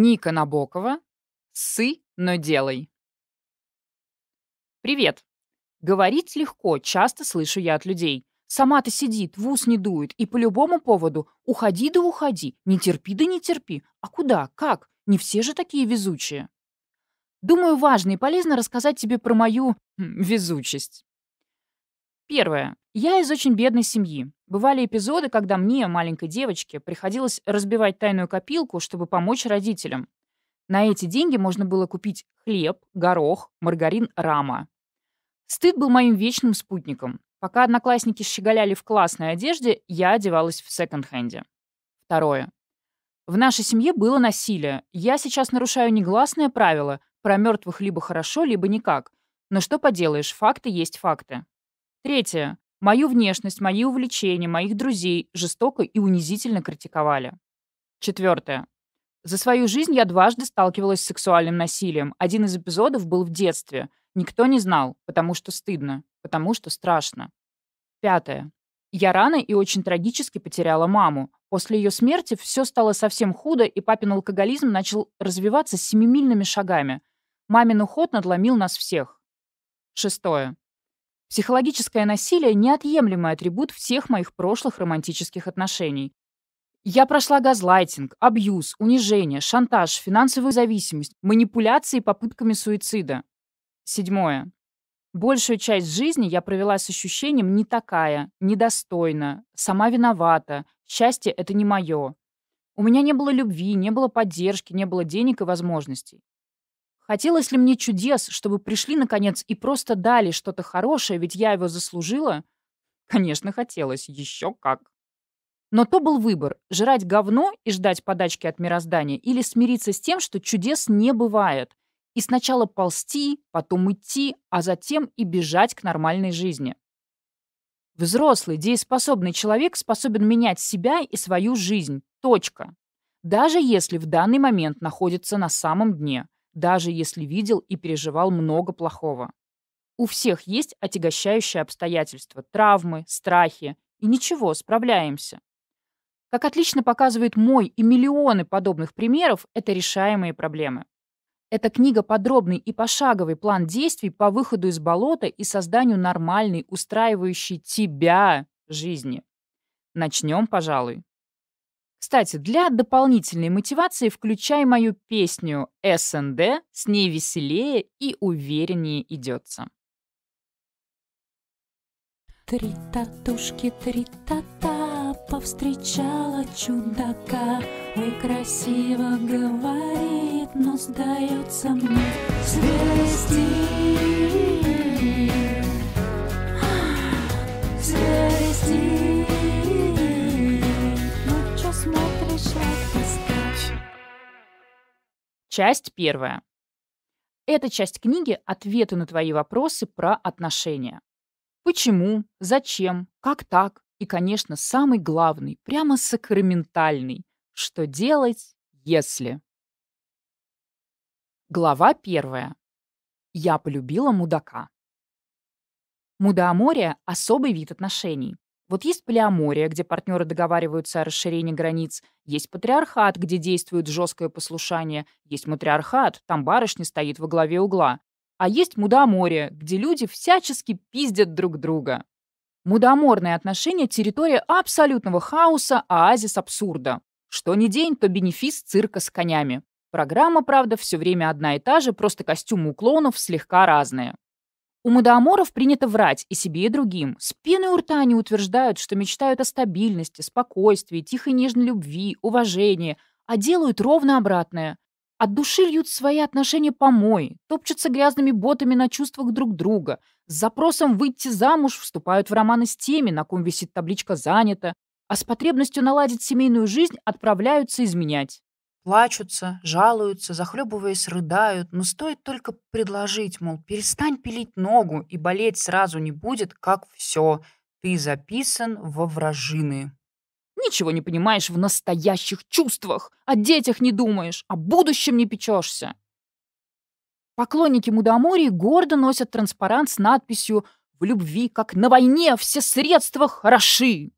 Ника Набокова сы, но делай». «Привет. Говорить легко, часто слышу я от людей. Сама-то сидит, в ус не дует, и по любому поводу уходи да уходи, не терпи да не терпи. А куда, как? Не все же такие везучие». Думаю, важно и полезно рассказать тебе про мою везучесть. Первое. Я из очень бедной семьи. Бывали эпизоды, когда мне, маленькой девочке, приходилось разбивать тайную копилку, чтобы помочь родителям. На эти деньги можно было купить хлеб, горох, маргарин, рама. Стыд был моим вечным спутником. Пока одноклассники щеголяли в классной одежде, я одевалась в секонд-хенде. Второе. В нашей семье было насилие. Я сейчас нарушаю негласное правило про мертвых либо хорошо, либо никак. Но что поделаешь, факты есть факты. Третье. Мою внешность, мои увлечения, моих друзей жестоко и унизительно критиковали. Четвертое. За свою жизнь я дважды сталкивалась с сексуальным насилием. Один из эпизодов был в детстве. Никто не знал, потому что стыдно, потому что страшно. Пятое. Я рано и очень трагически потеряла маму. После ее смерти все стало совсем худо, и папин алкоголизм начал развиваться семимильными шагами. Мамин уход надломил нас всех. Шестое. Психологическое насилие — неотъемлемый атрибут всех моих прошлых романтических отношений. Я прошла газлайтинг, абьюз, унижение, шантаж, финансовую зависимость, манипуляции попытками суицида. Седьмое. Большую часть жизни я провела с ощущением «не такая», «недостойна», «сама виновата», «счастье — это не мое». У меня не было любви, не было поддержки, не было денег и возможностей. Хотелось ли мне чудес, чтобы пришли, наконец, и просто дали что-то хорошее, ведь я его заслужила? Конечно, хотелось. Еще как. Но то был выбор – жрать говно и ждать подачки от мироздания или смириться с тем, что чудес не бывает. И сначала ползти, потом идти, а затем и бежать к нормальной жизни. Взрослый, дееспособный человек способен менять себя и свою жизнь. Точка. Даже если в данный момент находится на самом дне даже если видел и переживал много плохого. У всех есть отягощающие обстоятельства, травмы, страхи. И ничего, справляемся. Как отлично показывает мой и миллионы подобных примеров, это решаемые проблемы. Эта книга подробный и пошаговый план действий по выходу из болота и созданию нормальной, устраивающей тебя жизни. Начнем, пожалуй. Кстати, для дополнительной мотивации включай мою песню «СНД», с ней веселее и увереннее идется. Три татушки, три тата, повстречала чудака. Ой, красиво говорит, но сдается мне звезды. Часть первая. Эта часть книги — ответы на твои вопросы про отношения. Почему, зачем, как так и, конечно, самый главный, прямо сакраментальный — что делать, если... Глава первая. Я полюбила мудака. Мудоамория — особый вид отношений. Вот есть полиамория, где партнеры договариваются о расширении границ, есть патриархат, где действует жесткое послушание, есть матриархат, там барышня стоит во главе угла. А есть мудоморие, где люди всячески пиздят друг друга. Мудоморные отношения – территория абсолютного хаоса, оазис абсурда. Что ни день, то бенефис цирка с конями. Программа, правда, все время одна и та же, просто костюмы у клоунов слегка разные. У мудоаморов принято врать и себе, и другим. Спины у рта они утверждают, что мечтают о стабильности, спокойствии, тихой нежной любви, уважении, а делают ровно обратное. От души льют свои отношения помой, топчутся грязными ботами на чувствах друг друга, с запросом выйти замуж вступают в романы с теми, на ком висит табличка «занято», а с потребностью наладить семейную жизнь отправляются изменять. Плачутся, жалуются, захлебываясь, рыдают, но стоит только предложить, мол, перестань пилить ногу, и болеть сразу не будет, как все. Ты записан во вражины. Ничего не понимаешь в настоящих чувствах, о детях не думаешь, о будущем не печешься. Поклонники Мудамори гордо носят транспарант с надписью «В любви, как на войне, все средства хороши».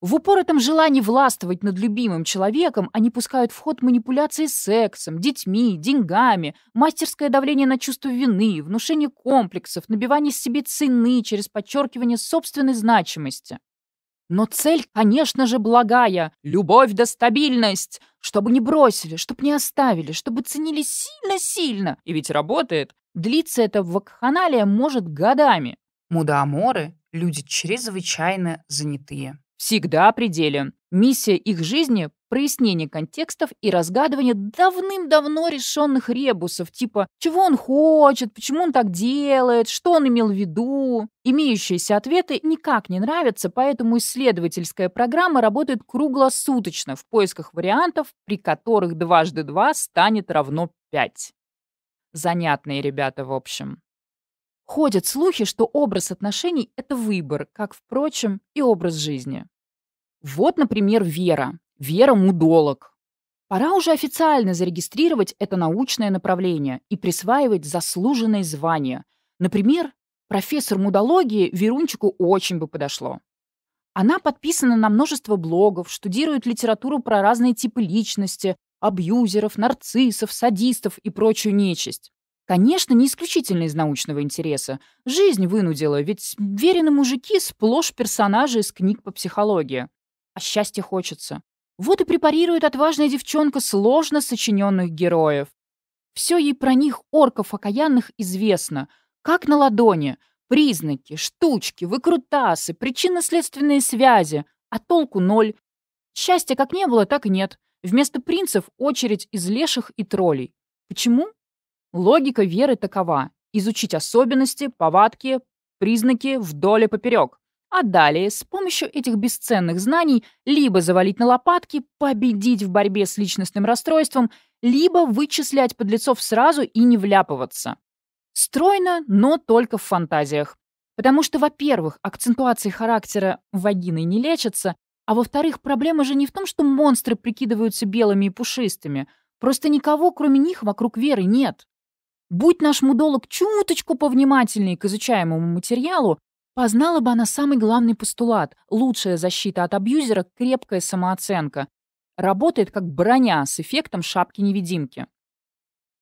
В упоротом желании властвовать над любимым человеком они пускают в ход манипуляции сексом, детьми, деньгами, мастерское давление на чувство вины, внушение комплексов, набивание себе цены через подчеркивание собственной значимости. Но цель, конечно же, благая — любовь да стабильность, чтобы не бросили, чтобы не оставили, чтобы ценили сильно-сильно. И ведь работает. Длиться это вакханалия может годами. Мудоаморы — люди чрезвычайно занятые. Всегда при Миссия их жизни – прояснение контекстов и разгадывание давным-давно решенных ребусов, типа «чего он хочет», «почему он так делает», «что он имел в виду». Имеющиеся ответы никак не нравятся, поэтому исследовательская программа работает круглосуточно в поисках вариантов, при которых дважды два станет равно пять. Занятные ребята, в общем. Ходят слухи, что образ отношений – это выбор, как, впрочем, и образ жизни. Вот, например, Вера. Вера – мудолог. Пора уже официально зарегистрировать это научное направление и присваивать заслуженные звания. Например, профессор мудологии Верунчику очень бы подошло. Она подписана на множество блогов, штудирует литературу про разные типы личности, абьюзеров, нарциссов, садистов и прочую нечисть. Конечно, не исключительно из научного интереса. Жизнь вынудила, ведь верены мужики сплошь персонажи из книг по психологии. А счастья хочется. Вот и препарирует отважная девчонка сложно сочиненных героев. Все ей про них, орков окаянных, известно. Как на ладони. Признаки, штучки, выкрутасы, причинно-следственные связи. А толку ноль. Счастья как не было, так и нет. Вместо принцев очередь из леших и троллей. Почему? Логика веры такова – изучить особенности, повадки, признаки вдоль и поперек. А далее, с помощью этих бесценных знаний, либо завалить на лопатки, победить в борьбе с личностным расстройством, либо вычислять подлецов сразу и не вляпываться. Стройно, но только в фантазиях. Потому что, во-первых, акцентуации характера вагины не лечатся, а во-вторых, проблема же не в том, что монстры прикидываются белыми и пушистыми. Просто никого, кроме них, вокруг Веры нет. Будь наш мудолог чуточку повнимательнее к изучаемому материалу, познала бы она самый главный постулат – лучшая защита от абьюзера – крепкая самооценка. Работает как броня с эффектом шапки-невидимки.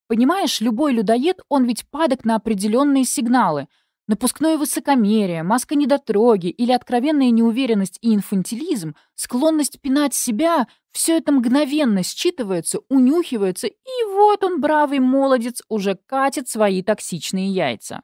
Понимаешь, любой людоед, он ведь падок на определенные сигналы – Напускное высокомерие, маска недотроги или откровенная неуверенность и инфантилизм, склонность пинать себя — все это мгновенно считывается, унюхивается, и вот он, бравый молодец, уже катит свои токсичные яйца.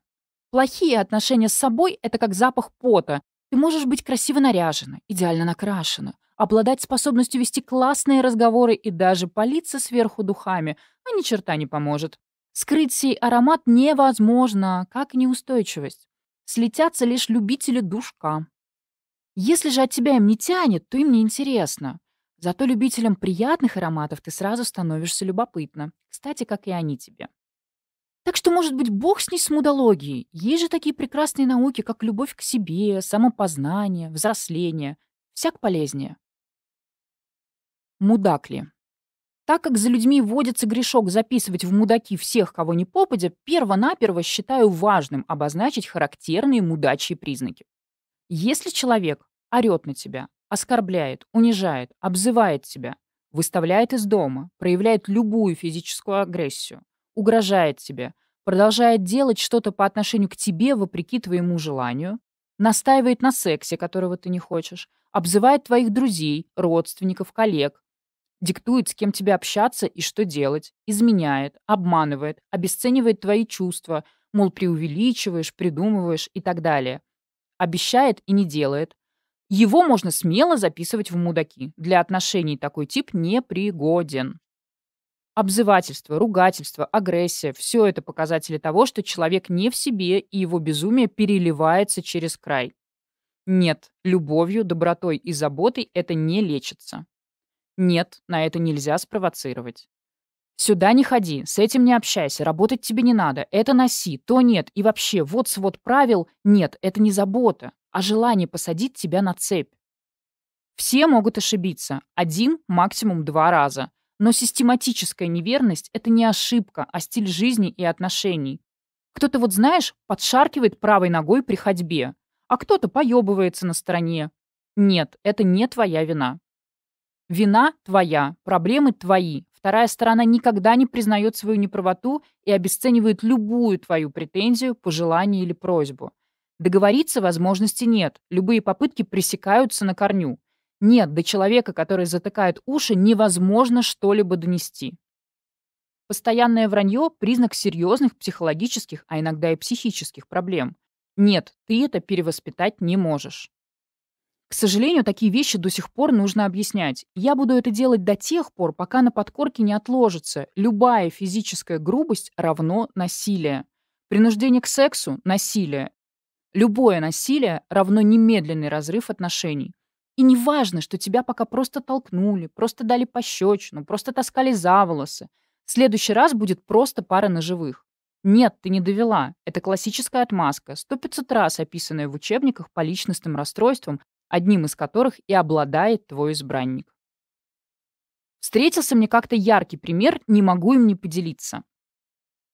Плохие отношения с собой — это как запах пота. Ты можешь быть красиво наряжена, идеально накрашена, обладать способностью вести классные разговоры и даже палиться сверху духами, а ни черта не поможет. Скрыть сей аромат невозможно, как и неустойчивость. Слетятся лишь любители душка. Если же от тебя им не тянет, то им не интересно. Зато любителям приятных ароматов ты сразу становишься любопытна. Кстати, как и они тебе. Так что, может быть, бог с ней с мудологией. Есть же такие прекрасные науки, как любовь к себе, самопознание, взросление. Всяк полезнее. Мудак ли? Так как за людьми водится грешок записывать в мудаки всех, кого не попадя, перво-наперво считаю важным обозначить характерные мудачьи признаки. Если человек орет на тебя, оскорбляет, унижает, обзывает тебя, выставляет из дома, проявляет любую физическую агрессию, угрожает тебе, продолжает делать что-то по отношению к тебе вопреки твоему желанию, настаивает на сексе, которого ты не хочешь, обзывает твоих друзей, родственников, коллег, диктует, с кем тебе общаться и что делать, изменяет, обманывает, обесценивает твои чувства, мол, преувеличиваешь, придумываешь и так далее. Обещает и не делает. Его можно смело записывать в мудаки. Для отношений такой тип не пригоден. Обзывательство, ругательство, агрессия – все это показатели того, что человек не в себе и его безумие переливается через край. Нет, любовью, добротой и заботой это не лечится. Нет, на это нельзя спровоцировать. Сюда не ходи, с этим не общайся, работать тебе не надо, это носи, то нет, и вообще, вот свод правил, нет, это не забота, а желание посадить тебя на цепь. Все могут ошибиться, один, максимум два раза. Но систематическая неверность – это не ошибка, а стиль жизни и отношений. Кто-то, вот знаешь, подшаркивает правой ногой при ходьбе, а кто-то поебывается на стороне. Нет, это не твоя вина. Вина твоя, проблемы твои. Вторая сторона никогда не признает свою неправоту и обесценивает любую твою претензию, пожелание или просьбу. Договориться возможности нет, любые попытки пресекаются на корню. Нет, до человека, который затыкает уши, невозможно что-либо донести. Постоянное вранье – признак серьезных психологических, а иногда и психических проблем. Нет, ты это перевоспитать не можешь. К сожалению, такие вещи до сих пор нужно объяснять. Я буду это делать до тех пор, пока на подкорке не отложится. Любая физическая грубость равно насилие. Принуждение к сексу – насилие. Любое насилие равно немедленный разрыв отношений. И не важно, что тебя пока просто толкнули, просто дали пощечину, просто таскали за волосы. В следующий раз будет просто пара ножевых. Нет, ты не довела. Это классическая отмазка, сто пятьсот раз описанная в учебниках по личностным расстройствам одним из которых и обладает твой избранник. Встретился мне как-то яркий пример, не могу им не поделиться.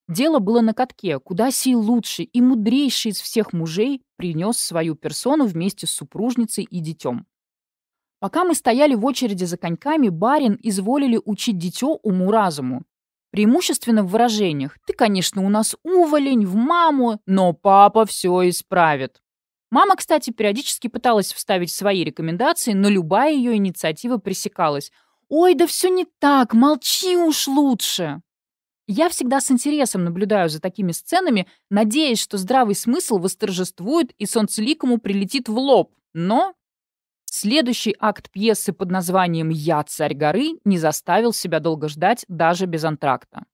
Дело было на катке, куда сей лучший и мудрейший из всех мужей принес свою персону вместе с супружницей и детем. Пока мы стояли в очереди за коньками, барин изволили учить дитё уму-разуму. Преимущественно в выражениях «ты, конечно, у нас уволень, в маму, но папа все исправит». Мама, кстати, периодически пыталась вставить свои рекомендации, но любая ее инициатива пресекалась. «Ой, да все не так, молчи уж лучше!» Я всегда с интересом наблюдаю за такими сценами, надеясь, что здравый смысл восторжествует и солнцеликому прилетит в лоб. Но следующий акт пьесы под названием «Я, царь горы» не заставил себя долго ждать даже без антракта.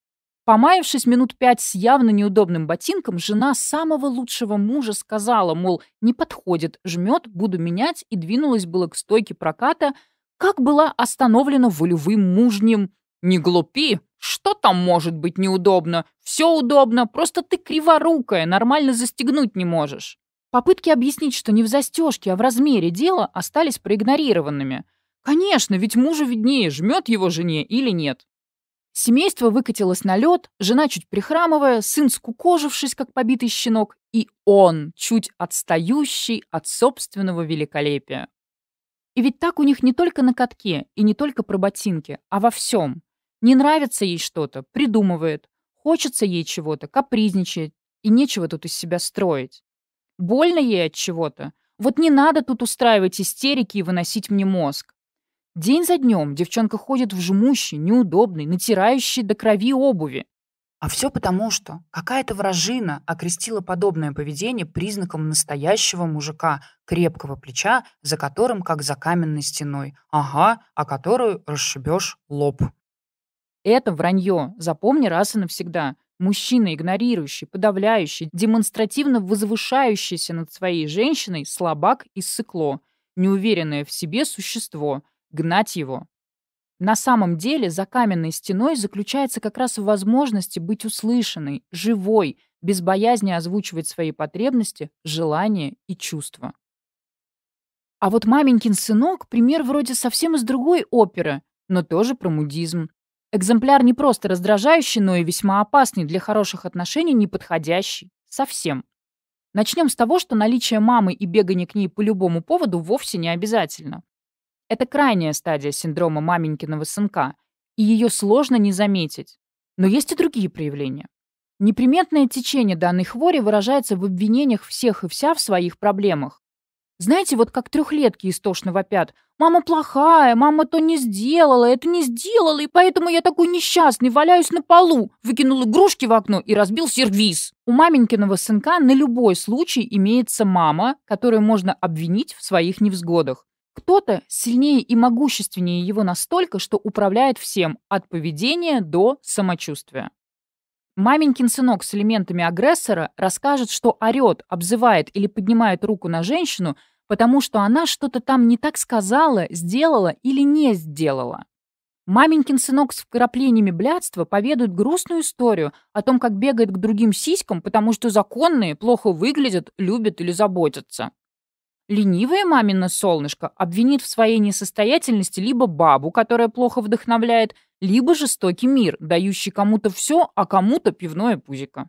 Помаявшись минут пять с явно неудобным ботинком, жена самого лучшего мужа сказала, мол, не подходит, жмет, буду менять, и двинулась было к стойке проката, как была остановлена волевым мужним. «Не глупи! Что там может быть неудобно? Все удобно, просто ты криворукая, нормально застегнуть не можешь». Попытки объяснить, что не в застежке, а в размере дела, остались проигнорированными. Конечно, ведь мужу виднее, жмет его жене или нет. Семейство выкатилось на лед, жена чуть прихрамывая, сын скукожившись, как побитый щенок, и он, чуть отстающий от собственного великолепия. И ведь так у них не только на катке и не только про ботинки, а во всем. Не нравится ей что-то, придумывает. Хочется ей чего-то, капризничает. И нечего тут из себя строить. Больно ей от чего-то. Вот не надо тут устраивать истерики и выносить мне мозг. День за днем девчонка ходит в жмущей, неудобной, натирающей до крови обуви. А все потому, что какая-то вражина окрестила подобное поведение признаком настоящего мужика, крепкого плеча, за которым как за каменной стеной, ага, о а которую расшибешь лоб. Это вранье, запомни раз и навсегда. Мужчина, игнорирующий, подавляющий, демонстративно возвышающийся над своей женщиной, слабак и сыкло, неуверенное в себе существо – гнать его. На самом деле за каменной стеной заключается как раз в возможности быть услышанной, живой, без боязни озвучивать свои потребности, желания и чувства. А вот маменькин сынок — пример вроде совсем из другой оперы, но тоже про мудизм. Экземпляр не просто раздражающий, но и весьма опасный для хороших отношений, неподходящий. Совсем. Начнем с того, что наличие мамы и бегание к ней по любому поводу вовсе не обязательно. Это крайняя стадия синдрома маменькиного сынка, и ее сложно не заметить. Но есть и другие проявления. Неприметное течение данной хвори выражается в обвинениях всех и вся в своих проблемах. Знаете, вот как трехлетки истошно вопят. «Мама плохая, мама то не сделала, это не сделала, и поэтому я такой несчастный, валяюсь на полу». Выкинул игрушки в окно и разбил сервиз. У маменькиного сынка на любой случай имеется мама, которую можно обвинить в своих невзгодах. Кто-то сильнее и могущественнее его настолько, что управляет всем, от поведения до самочувствия. Маменькин сынок с элементами агрессора расскажет, что орет, обзывает или поднимает руку на женщину, потому что она что-то там не так сказала, сделала или не сделала. Маменькин сынок с вкраплениями блядства поведает грустную историю о том, как бегает к другим сиськам, потому что законные плохо выглядят, любят или заботятся. Ленивое мамино солнышко обвинит в своей несостоятельности либо бабу, которая плохо вдохновляет, либо жестокий мир, дающий кому-то все, а кому-то пивное пузико.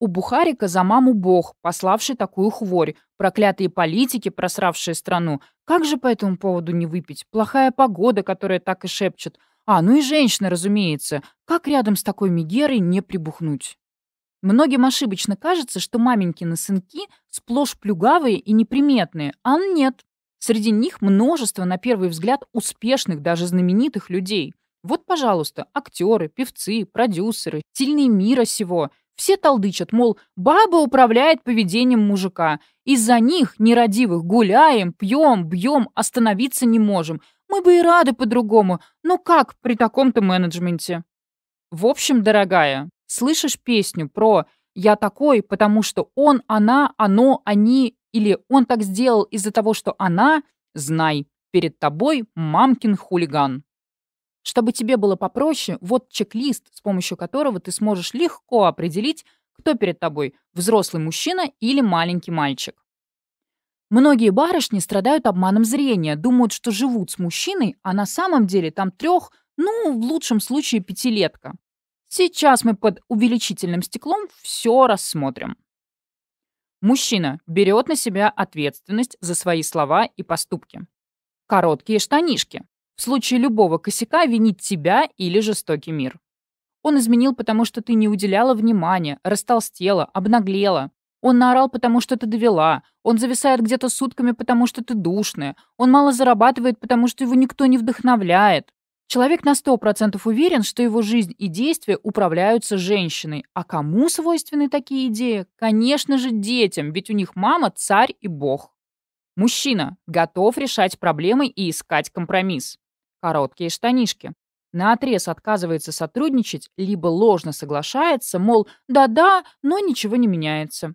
У Бухарика за маму бог, пославший такую хворь, проклятые политики, просравшие страну. Как же по этому поводу не выпить? Плохая погода, которая так и шепчет. А, ну и женщина, разумеется. Как рядом с такой Мегерой не прибухнуть? Многим ошибочно кажется, что маменькины сынки сплошь плюгавые и неприметные, а нет. Среди них множество, на первый взгляд, успешных, даже знаменитых людей. Вот, пожалуйста, актеры, певцы, продюсеры, сильные мира сего. Все толдычат, мол, баба управляет поведением мужика. Из-за них, нерадивых, гуляем, пьем, бьем, остановиться не можем. Мы бы и рады по-другому, но как при таком-то менеджменте? В общем, дорогая, Слышишь песню про «я такой, потому что он, она, оно, они» или «он так сделал из-за того, что она» — знай, перед тобой мамкин хулиган. Чтобы тебе было попроще, вот чек-лист, с помощью которого ты сможешь легко определить, кто перед тобой – взрослый мужчина или маленький мальчик. Многие барышни страдают обманом зрения, думают, что живут с мужчиной, а на самом деле там трех, ну, в лучшем случае, пятилетка. Сейчас мы под увеличительным стеклом все рассмотрим. Мужчина берет на себя ответственность за свои слова и поступки. Короткие штанишки. В случае любого косяка винить тебя или жестокий мир. Он изменил, потому что ты не уделяла внимания, растолстела, обнаглела. Он наорал, потому что ты довела. Он зависает где-то сутками, потому что ты душная. Он мало зарабатывает, потому что его никто не вдохновляет. Человек на 100% уверен, что его жизнь и действия управляются женщиной. А кому свойственны такие идеи? Конечно же, детям, ведь у них мама царь и бог. Мужчина готов решать проблемы и искать компромисс. Короткие штанишки. На Наотрез отказывается сотрудничать, либо ложно соглашается, мол, да-да, но ничего не меняется.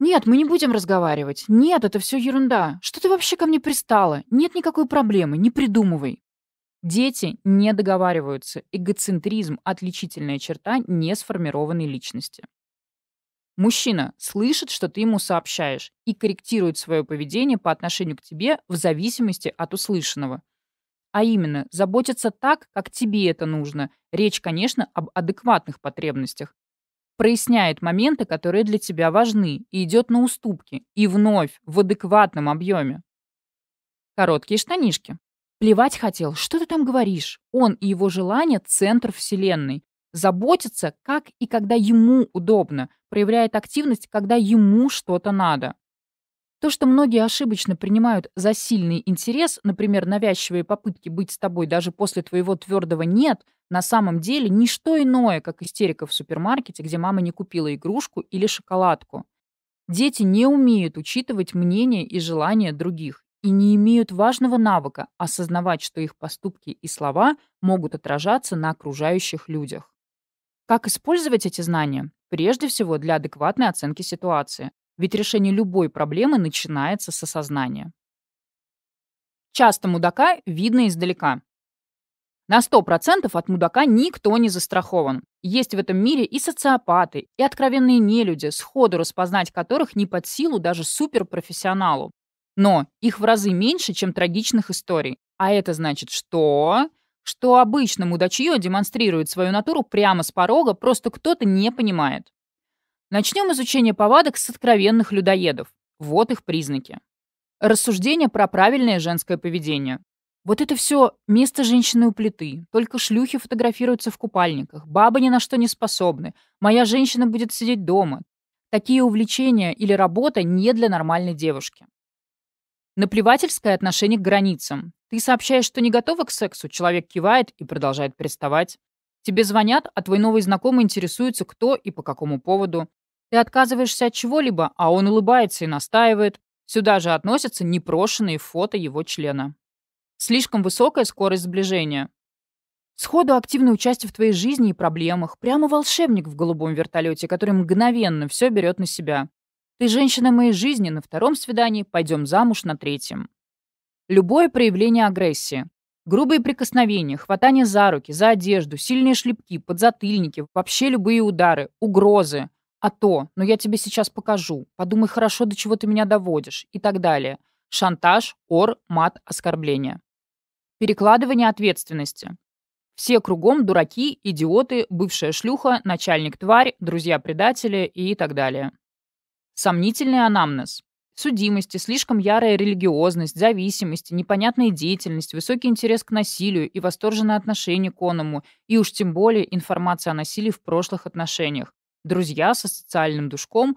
«Нет, мы не будем разговаривать. Нет, это все ерунда. Что ты вообще ко мне пристала? Нет никакой проблемы, не придумывай». Дети не договариваются. Эгоцентризм – отличительная черта несформированной личности. Мужчина слышит, что ты ему сообщаешь, и корректирует свое поведение по отношению к тебе в зависимости от услышанного. А именно, заботиться так, как тебе это нужно. Речь, конечно, об адекватных потребностях. Проясняет моменты, которые для тебя важны, и идет на уступки, и вновь в адекватном объеме. Короткие штанишки. Плевать хотел, что ты там говоришь. Он и его желание — центр Вселенной. Заботится, как и когда ему удобно, проявляет активность, когда ему что-то надо. То, что многие ошибочно принимают за сильный интерес, например, навязчивые попытки быть с тобой даже после твоего твердого «нет», на самом деле ничто иное, как истерика в супермаркете, где мама не купила игрушку или шоколадку. Дети не умеют учитывать мнение и желания других и не имеют важного навыка осознавать, что их поступки и слова могут отражаться на окружающих людях. Как использовать эти знания? Прежде всего, для адекватной оценки ситуации. Ведь решение любой проблемы начинается с осознания. Часто мудака видно издалека. На 100% от мудака никто не застрахован. Есть в этом мире и социопаты, и откровенные нелюди, сходу распознать которых не под силу даже суперпрофессионалу. Но их в разы меньше, чем трагичных историй. А это значит, что... Что обычно мудачье демонстрирует свою натуру прямо с порога, просто кто-то не понимает. Начнем изучение повадок с откровенных людоедов. Вот их признаки. Рассуждение про правильное женское поведение. Вот это все место женщины у плиты. Только шлюхи фотографируются в купальниках. Бабы ни на что не способны. Моя женщина будет сидеть дома. Такие увлечения или работа не для нормальной девушки. Наплевательское отношение к границам. Ты сообщаешь, что не готова к сексу, человек кивает и продолжает приставать. Тебе звонят, а твой новый знакомый интересуется, кто и по какому поводу. Ты отказываешься от чего-либо, а он улыбается и настаивает. Сюда же относятся непрошенные фото его члена. Слишком высокая скорость сближения. Сходу активное участие в твоей жизни и проблемах. Прямо волшебник в голубом вертолете, который мгновенно все берет на себя. Ты женщина моей жизни на втором свидании, пойдем замуж на третьем. Любое проявление агрессии. Грубые прикосновения, хватание за руки, за одежду, сильные шлепки, подзатыльники, вообще любые удары, угрозы. А то, но ну я тебе сейчас покажу, подумай хорошо, до чего ты меня доводишь и так далее. Шантаж, ор, мат, оскорбление. Перекладывание ответственности. Все кругом дураки, идиоты, бывшая шлюха, начальник тварь, друзья-предатели и так далее. Сомнительный анамнез. Судимости, слишком ярая религиозность, зависимость, непонятная деятельность, высокий интерес к насилию и восторженное отношение к оному, и уж тем более информация о насилии в прошлых отношениях. Друзья со социальным душком,